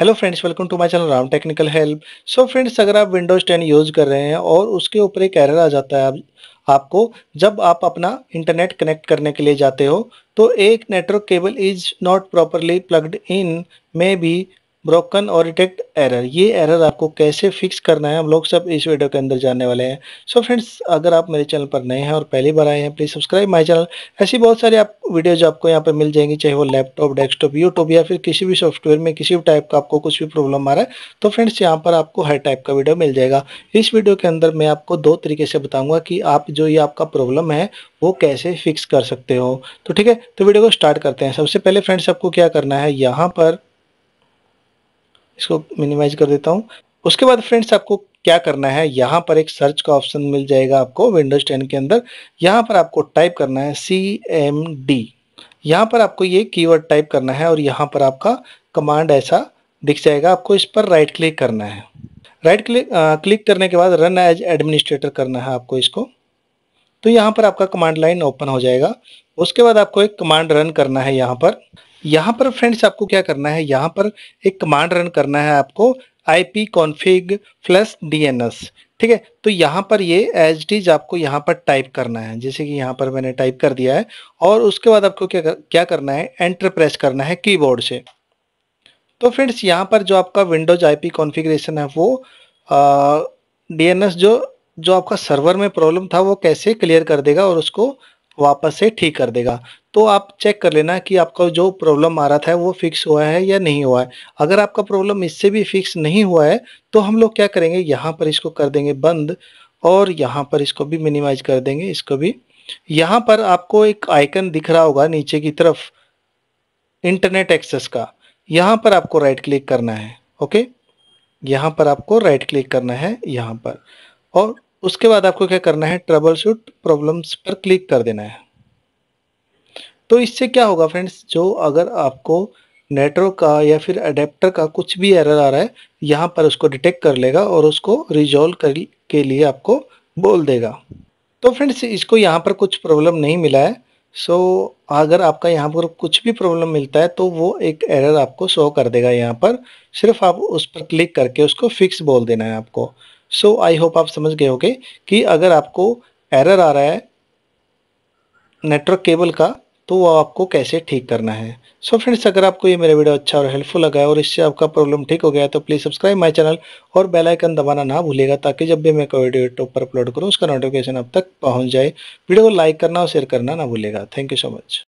hello friends welcome to my channel Ram technical help so friends अगर आप Windows ten use कर रहे हैं और उसके ऊपर एक एरर आ जाता है आपको जब आप अपना इंटरनेट कनेक्ट करने के लिए जाते हो तो एक network cable is not properly plugged in में भी ब्रोकन और डिटेक्ट एरर ये एरर आपको कैसे फिक्स करना है हम लोग सब इस वीडियो के अंदर जानने वाले हैं सो so फ्रेंड्स अगर आप मेरे चैनल पर नए हैं और पहली बार आए हैं प्लीज़ सब्सक्राइब माय चैनल ऐसी बहुत सारी आप वीडियोज आपको यहाँ पर मिल जाएंगी चाहे वो लैपटॉप डेस्कटॉप यूट्यूब या फिर किसी भी सॉफ्टवेयर में किसी भी टाइप का आपको कुछ भी प्रॉब्लम आ रहा है तो फ्रेंड्स यहाँ पर आपको हर टाइप का वीडियो मिल जाएगा इस वीडियो के अंदर मैं आपको दो तरीके से बताऊँगा कि आप जो ये आपका प्रॉब्लम है वो कैसे फिक्स कर सकते हो तो ठीक है तो वीडियो को स्टार्ट करते हैं सबसे पहले फ्रेंड्स आपको क्या करना है यहाँ पर इसको मिनिमाइज कर देता हूँ उसके बाद फ्रेंड्स आपको क्या करना है यहाँ पर एक सर्च का ऑप्शन मिल जाएगा आपको विंडोज टेन के अंदर यहाँ पर आपको टाइप करना है सी एम डी यहाँ पर आपको ये कीवर्ड टाइप करना है और यहाँ पर आपका कमांड ऐसा दिख जाएगा आपको इस पर राइट क्लिक करना है राइट क्लिक क्लिक करने के बाद रन एज एडमिनिस्ट्रेटर करना है आपको इसको तो यहाँ पर आपका कमांड लाइन ओपन हो जाएगा उसके बाद आपको एक कमांड रन करना है यहाँ पर यहाँ पर फ्रेंड्स आपको क्या करना है यहाँ पर एक कमांड रन करना है आपको पी कॉन्फिग प्लस dns ठीक है तो यहाँ पर ये एच आपको यहाँ पर टाइप करना है जैसे कि यहाँ पर मैंने टाइप कर दिया है और उसके बाद आपको क्या क्या करना है एंटर प्रेस करना है कीबोर्ड से तो फ्रेंड्स यहाँ पर जो आपका विंडोज आईपी कॉन्फ़िगरेशन है वो डीएनएस जो जो आपका सर्वर में प्रॉब्लम था वो कैसे क्लियर कर देगा और उसको वापस से ठीक कर देगा तो आप चेक कर लेना कि आपका जो प्रॉब्लम आ रहा था वो फिक्स हुआ है या नहीं हुआ है अगर आपका प्रॉब्लम इससे भी फिक्स नहीं हुआ है तो हम लोग क्या करेंगे यहाँ पर इसको कर देंगे बंद और यहाँ पर इसको भी मिनिमाइज कर देंगे इसको भी यहाँ पर आपको एक आइकन दिख रहा होगा नीचे की तरफ इंटरनेट एक्सेस का यहाँ पर आपको राइट क्लिक करना है ओके यहाँ पर आपको राइट क्लिक करना है यहाँ पर और उसके बाद आपको क्या करना है ट्रबल शूट प्रॉब्लम्स पर क्लिक कर देना है तो इससे क्या होगा फ्रेंड्स जो अगर आपको नेटवर्क का या फिर अडेप्टर का कुछ भी एरर आ रहा है यहाँ पर उसको डिटेक्ट कर लेगा और उसको रिजॉल्व कर के लिए आपको बोल देगा तो फ्रेंड्स इसको यहाँ पर कुछ प्रॉब्लम नहीं मिला है सो so, अगर आपका यहाँ पर कुछ भी प्रॉब्लम मिलता है तो वो एक एरर आपको शो कर देगा यहाँ पर सिर्फ आप उस पर क्लिक करके उसको फिक्स बोल देना है आपको सो आई होप आप समझ गए होगे कि अगर आपको एरर आ रहा है नेटवर्क केबल का तो वो आपको कैसे ठीक करना है सो so फ्रेंड्स अगर आपको ये मेरा वीडियो अच्छा और हेल्पफुल लगा है और इससे आपका प्रॉब्लम ठीक हो गया तो प्लीज़ सब्सक्राइब माय चैनल और बेल आइकन दबाना ना भूलेगा ताकि जब भी मैं कोई वीडियो यूट्यूब पर अपलोड करूँ उसका नोटिफिकेशन आप तक पहुँच जाए वीडियो को लाइक करना और शेयर करना ना भूलेगा थैंक यू सो मच